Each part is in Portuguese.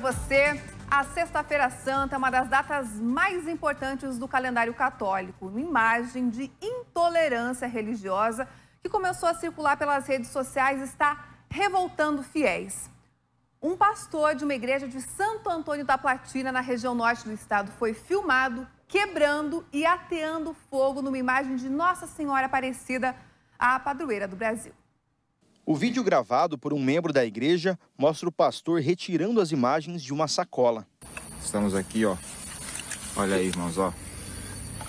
Você, a Sexta-feira Santa é uma das datas mais importantes do calendário católico, uma imagem de intolerância religiosa que começou a circular pelas redes sociais está revoltando fiéis. Um pastor de uma igreja de Santo Antônio da Platina, na região norte do estado, foi filmado quebrando e ateando fogo numa imagem de Nossa Senhora Aparecida, a padroeira do Brasil. O vídeo gravado por um membro da igreja mostra o pastor retirando as imagens de uma sacola. Estamos aqui, ó. Olha aí, irmãos, ó.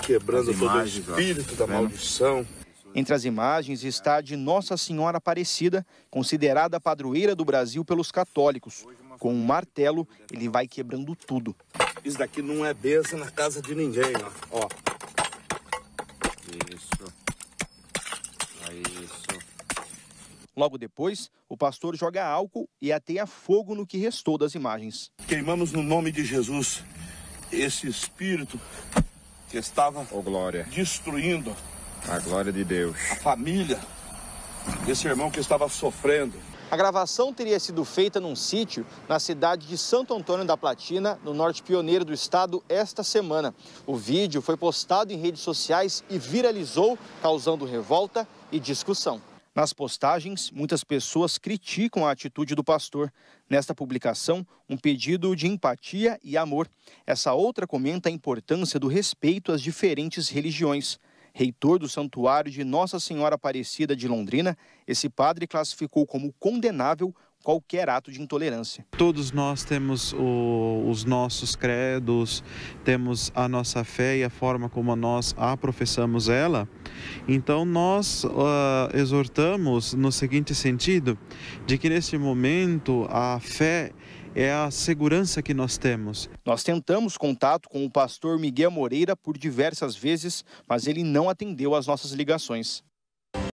Quebrando imagens, todo o espírito ó. da tá maldição. Entre as imagens está a de Nossa Senhora Aparecida, considerada padroeira do Brasil pelos católicos. Com um martelo, ele vai quebrando tudo. Isso daqui não é benção na casa de ninguém, ó. ó. Logo depois, o pastor joga álcool e ateia fogo no que restou das imagens. Queimamos no nome de Jesus esse espírito que estava oh, glória. destruindo a glória de Deus, a família desse irmão que estava sofrendo. A gravação teria sido feita num sítio na cidade de Santo Antônio da Platina, no norte pioneiro do estado, esta semana. O vídeo foi postado em redes sociais e viralizou, causando revolta e discussão. Nas postagens, muitas pessoas criticam a atitude do pastor. Nesta publicação, um pedido de empatia e amor. Essa outra comenta a importância do respeito às diferentes religiões. Reitor do Santuário de Nossa Senhora Aparecida de Londrina, esse padre classificou como condenável qualquer ato de intolerância. Todos nós temos o, os nossos credos, temos a nossa fé e a forma como nós a professamos ela. Então nós uh, exortamos no seguinte sentido, de que neste momento a fé é a segurança que nós temos. Nós tentamos contato com o pastor Miguel Moreira por diversas vezes, mas ele não atendeu às nossas ligações.